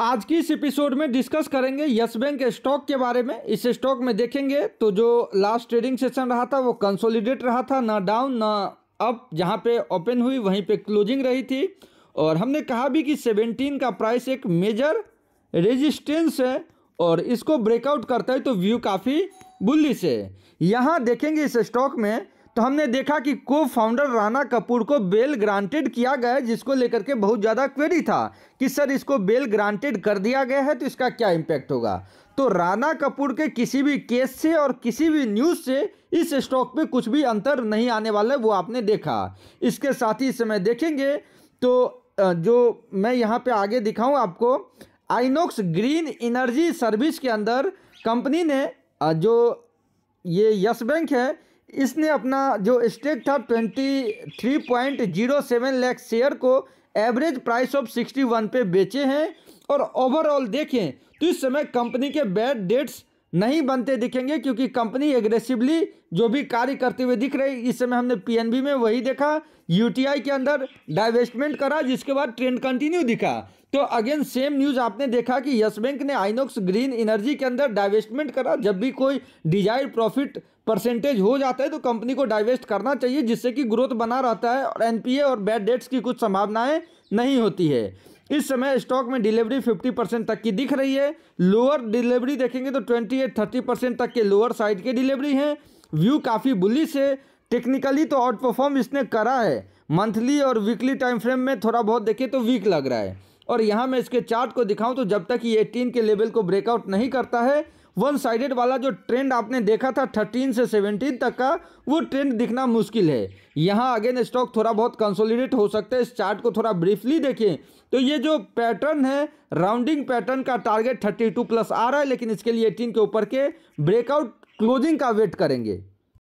आज की इस एपिसोड में डिस्कस करेंगे यस बैंक स्टॉक के बारे में इस स्टॉक में देखेंगे तो जो लास्ट ट्रेडिंग सेशन रहा था वो कंसोलिडेट रहा था ना डाउन ना अप जहाँ पे ओपन हुई वहीं पे क्लोजिंग रही थी और हमने कहा भी कि 17 का प्राइस एक मेजर रेजिस्टेंस है और इसको ब्रेकआउट करता है तो व्यू काफ़ी बुल्लिश है यहाँ देखेंगे इस स्टॉक में तो हमने देखा कि को फाउंडर राणा कपूर को बेल ग्रांटेड किया गया जिसको लेकर के बहुत ज़्यादा क्वेरी था कि सर इसको बेल ग्रांटेड कर दिया गया है तो इसका क्या इम्पैक्ट होगा तो राणा कपूर के किसी भी केस से और किसी भी न्यूज़ से इस स्टॉक पे कुछ भी अंतर नहीं आने वाला है वो आपने देखा इसके साथ ही समय देखेंगे तो जो मैं यहाँ पर आगे दिखाऊँ आपको आइनोक्स ग्रीन इनर्जी सर्विस के अंदर कंपनी ने जो ये यस बैंक है इसने अपना जो स्टेक था twenty three point zero seven lakh share को average price of sixty one पे बेचे हैं और ओवरऑल देखें तो इस समय कंपनी के बैड डेट्स नहीं बनते दिखेंगे क्योंकि कंपनी एग्रेसिवली जो भी कार्य करते हुए दिख रही इस समय हमने पीएनबी में वही देखा यूटीआई के अंदर डाइवेस्टमेंट करा जिसके बाद ट्रेंड कंटिन्यू दिखा तो अगेन सेम न्यूज़ आपने देखा कि यस बैंक ने आइनोक्स ग्रीन एनर्जी के अंदर डाइवेस्टमेंट करा जब भी कोई डिजायर प्रॉफिट परसेंटेज हो जाता है तो कंपनी को डाइवेस्ट करना चाहिए जिससे कि ग्रोथ बना रहता है और एनपीए और बैड डेट्स की कुछ संभावनाएं नहीं होती है इस समय स्टॉक में डिलीवरी 50 परसेंट तक की दिख रही है लोअर डिलीवरी देखेंगे तो 28 30 परसेंट तक के लोअर साइड के डिलीवरी है व्यू काफ़ी बुलिस है टेक्निकली तो आउट परफॉर्म इसने करा है मंथली और वीकली टाइम फ्रेम में थोड़ा बहुत देखें तो वीक लग रहा है और यहाँ मैं इसके चार्ट को दिखाऊं तो जब तक ये एटीन के लेवल को ब्रेकआउट नहीं करता है वन साइडेड वाला जो ट्रेंड आपने देखा था थर्टीन से सेवनटीन तक का वो ट्रेंड दिखना मुश्किल है यहाँ अगेन स्टॉक थोड़ा बहुत कंसोलिडेट हो सकता है इस चार्ट को थोड़ा ब्रीफली देखें तो ये जो पैटर्न है राउंडिंग पैटर्न का टारगेट थर्टी टू प्लस आ रहा है लेकिन इसके लिए एटीन के ऊपर के ब्रेकआउट क्लोजिंग का वेट करेंगे